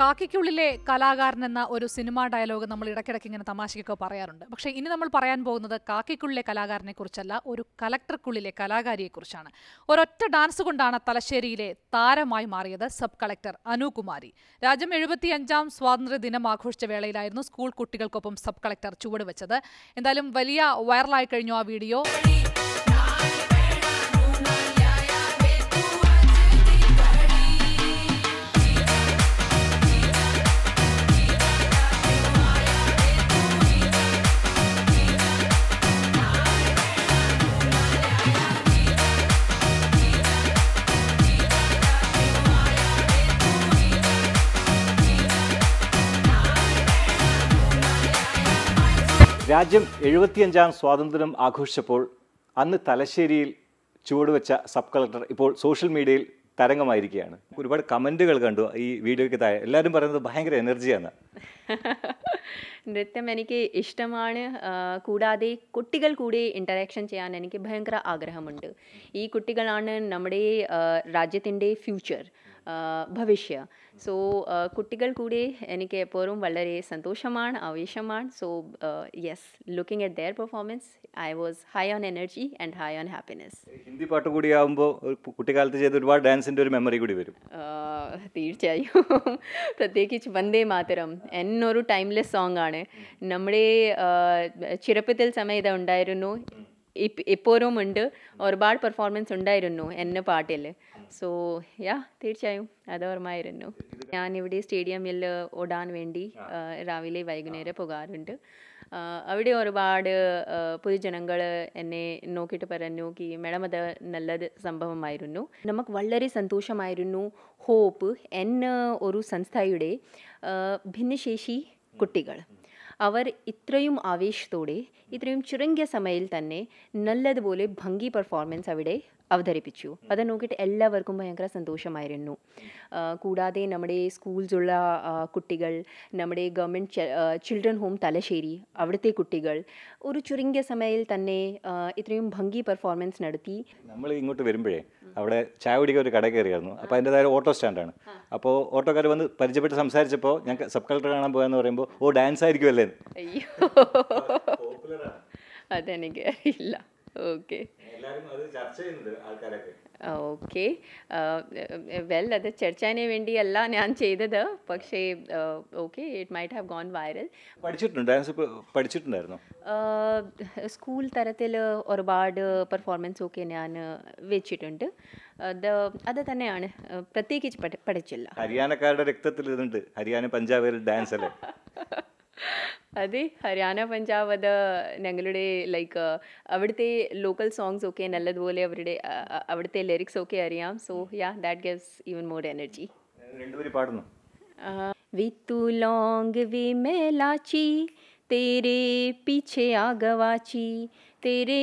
കാക്കിക്കുള്ളിലെ കലാകാരൻ എന്ന ഒരു സിനിമാ ഡയലോഗ് നമ്മൾ ഇടയ്ക്കിടയ്ക്ക് ഇങ്ങനെ തമാശയ്ക്കൊക്കെ പറയാറുണ്ട് പക്ഷേ ഇനി നമ്മൾ പറയാൻ പോകുന്നത് കാക്കിക്കുള്ളിലെ കലാകാരനെ കുറിച്ചല്ല ഒരു കലക്ടർക്കുള്ളിലെ കലാകാരിയെക്കുറിച്ചാണ് ഒരൊറ്റ ഡാൻസ് കൊണ്ടാണ് തലശ്ശേരിയിലെ താരമായി മാറിയത് സബ് കളക്ടർ അനുകുമാരി രാജ്യം എഴുപത്തിയഞ്ചാം സ്വാതന്ത്ര്യ ദിനം ആഘോഷിച്ച വേളയിലായിരുന്നു സ്കൂൾ കുട്ടികൾക്കൊപ്പം സബ് കളക്ടർ ചുവട് വെച്ചത് എന്തായാലും വലിയ വൈറലായി കഴിഞ്ഞു ആ വീഡിയോ രാജ്യം എഴുപത്തിയഞ്ചാം സ്വാതന്ത്ര്യം ആഘോഷിച്ചപ്പോൾ അന്ന് തലശ്ശേരിയിൽ ചുവടുവെച്ച സബ് കളക്ടർ ഇപ്പോൾ സോഷ്യൽ മീഡിയയിൽ തരംഗമായിരിക്കുകയാണ് ഒരുപാട് കമൻറ്റുകൾ കണ്ടു ഈ വീഡിയോയ്ക്ക് താഴെ എല്ലാവരും പറയുന്നത് ഭയങ്കര എനർജിയാണ് നൃത്തം എനിക്ക് ഇഷ്ടമാണ് കൂടാതെ കുട്ടികൾ കൂടി ഇൻ്ററാക്ഷൻ ചെയ്യാൻ എനിക്ക് ഭയങ്കര ആഗ്രഹമുണ്ട് ഈ കുട്ടികളാണ് നമ്മുടെ രാജ്യത്തിൻ്റെ ഫ്യൂച്ചർ ഭവിഷ്യ സോ കുട്ടികൾ കൂടി എനിക്ക് എപ്പോഴും വളരെ സന്തോഷമാണ് ആവേശമാണ് so yes looking at their performance I was high on energy and high on happiness Hindi പാട്ട് കൂടി ആകുമ്പോൾ കുട്ടിക്കാലത്ത് ചെയ്ത ഒരുപാട് ഡാൻസിൻ്റെ ഒരു മെമ്മറി കൂടി വരും തീർച്ചയായും പ്രത്യേകിച്ച് വന്ദേ മാതരം എന്നൊരു ടൈംലെസ് സോങ് ആണ് നമ്മുടെ ചിരപ്പത്തിൽ സമയത്ത് ഉണ്ടായിരുന്നു ഇപ്പോഴും ഉണ്ട് ഒരുപാട് പെർഫോമൻസ് ഉണ്ടായിരുന്നു എന്നെ പാട്ടിൽ സോ യാ തീർച്ചയായും അത് ഓർമ്മയായിരുന്നു ഞാനിവിടെ സ്റ്റേഡിയമിൽ ഓടാൻ വേണ്ടി രാവിലെ വൈകുന്നേരം പോകാറുണ്ട് അവിടെ ഒരുപാട് പൊതുജനങ്ങൾ എന്നെ നോക്കിയിട്ട് പറഞ്ഞു കി മേഡം അത് നല്ലത് സംഭവമായിരുന്നു നമുക്ക് വളരെ സന്തോഷമായിരുന്നു ഹോപ്പ് എന്ന ഒരു സംസ്ഥയുടെ ഭിന്നശേഷി കുട്ടികൾ അവർ ഇത്രയും ആവേശത്തോടെ ഇത്രയും ചുരുങ്ങിയ സമയത്തിൽ തന്നെ നല്ലതുപോലെ ഭംഗി പെർഫോമൻസ് അവിടെ അവതരിപ്പിച്ചു അത് നോക്കിയിട്ട് എല്ലാവർക്കും ഭയങ്കര സന്തോഷമായിരുന്നു കൂടാതെ നമ്മുടെ സ്കൂൾസുള്ള കുട്ടികൾ നമ്മുടെ ഗവൺമെൻറ് ചിൽഡ്രൻ ഹോം തലശ്ശേരി അവിടുത്തെ കുട്ടികൾ ഒരു ചുരുങ്ങിയ സമയത്തിൽ തന്നെ ഇത്രയും ഭംഗി പെർഫോമൻസ് നടത്തി നമ്മൾ ഇങ്ങോട്ട് വരുമ്പോഴേ അവിടെ ചായ കുടിക്കാൻ ഒരു കട കയറിയായിരുന്നു അപ്പോൾ അതിൻ്റെതായ ഓട്ടോ സ്റ്റാൻഡാണ് അപ്പോൾ ഓട്ടോക്കാർ വന്ന് പരിചയപ്പെട്ട് സംസാരിച്ചപ്പോൾ ഞങ്ങൾക്ക് സബ് കളക്ടർ കാണാൻ പോകാന്ന് പറയുമ്പോൾ ഓ ഡാൻസ് ആയിരിക്കുമല്ലേ അതെനിക്ക് അറിയില്ല ഓക്കെ ഓക്കെ വെൽ അത് വേണ്ടി വേണ്ടിയല്ല ഞാൻ ചെയ്തത് പക്ഷേ okay it might have gone viral school തരത്തിൽ ഒരുപാട് പെർഫോമൻസ് ഒക്കെ ഞാൻ വെച്ചിട്ടുണ്ട് അത് തന്നെയാണ് പ്രത്യേകിച്ച് പഠിച്ചില്ല ഹരിയാനക്കാരുടെ രക്തത്തിൽ ഇതുണ്ട് ഹരിയാന പഞ്ചാബിൽ ഡാൻസ് അല്ലേ അതെ ഹരിയാന പഞ്ചാബ് അത് ഞങ്ങളുടെ ലൈക്ക് അവിടുത്തെ ലോക്കൽ സോങ്സ് ഒക്കെ നല്ലതുപോലെ അവരുടെ അവിടുത്തെ ലിറിക്സ് ഒക്കെ അറിയാം so yeah that gives even more energy with long വി മേലാച്ചി തേരെ പീछे ആ ഗവാച്ചി തേരെ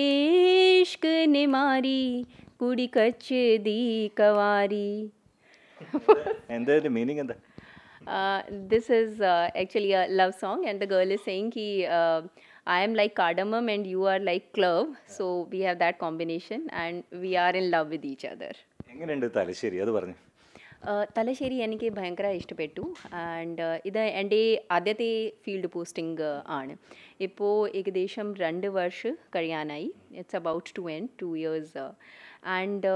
കുടി കച്ച് ദീ കവാരി എന്താ മീനിങ് എന്താ this is actually a love song, and the girl is saying ki. I am like cardamom and you are like clove. Yeah. So we have that combination and we are in love with each other. എങ്ങനെയുണ്ട് തലശ്ശേരി അത് പറഞ്ഞു തലശ്ശേരി എനിക്ക് ഭയങ്കര ഇഷ്ടപ്പെട്ടു and ഇത് എൻ്റെ ആദ്യത്തെ field posting ആണ് ഇപ്പോൾ ഏകദേശം രണ്ട് വർഷം കഴിയാനായി it's about two and two years and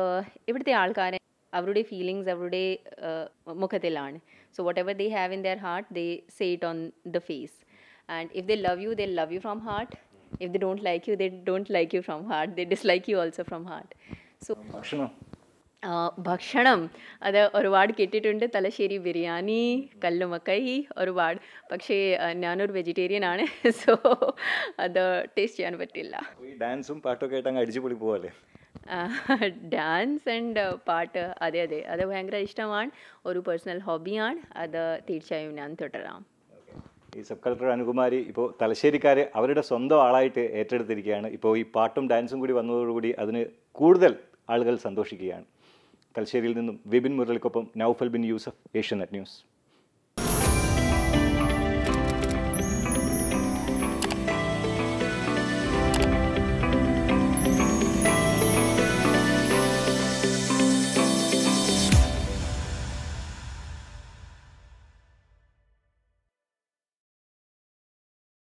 ഇവിടുത്തെ ആൾക്കാരെ അവരുടെ ഫീലിങ്സ് അവരുടെ മുഖത്തിലാണ് so whatever they have in their heart they say it on the face and if they love you they love you from heart if they don't like you they don't like you from heart they dislike you also from heart so ഭക്ഷണം അത് ഒരുപാട് കേട്ടിട്ടുണ്ട് തലശ്ശേരി ബിരിയാണി കല്ലുമക്കൈ ഒരുപാട് പക്ഷേ ഞാനൊരു vegetarian ആണ് so അത് taste ചെയ്യാൻ പറ്റില്ല ഡാൻസും പാട്ടൊക്കെ ആയിട്ട് അങ്ങ് അടിച്ചുപൊളി പോവല്ലേ ഡാൻസ് ആൻഡ് പാട്ട് അതെ അതെ അത് ഭയങ്കര ഇഷ്ടമാണ് ഒരു പേഴ്സണൽ ഹോബിയാണ് അത് തീർച്ചയായും ഞാൻ തുടരാം ഈ സബ് കളക്ടർ അനുകുമാരി ഇപ്പോൾ തലശ്ശേരിക്കാർ അവരുടെ സ്വന്തം ആളായിട്ട് ഏറ്റെടുത്തിരിക്കുകയാണ് ഇപ്പോൾ ഈ പാട്ടും ഡാൻസും കൂടി വന്നതോടുകൂടി അതിന് കൂടുതൽ ആളുകൾ സന്തോഷിക്കുകയാണ് തലശ്ശേരിയിൽ നിന്നും വിപിൻ മുരളിക്കൊപ്പം നൌഫൽ ബിൻ യൂസഫ് ഏഷ്യനെറ്റ് ന്യൂസ്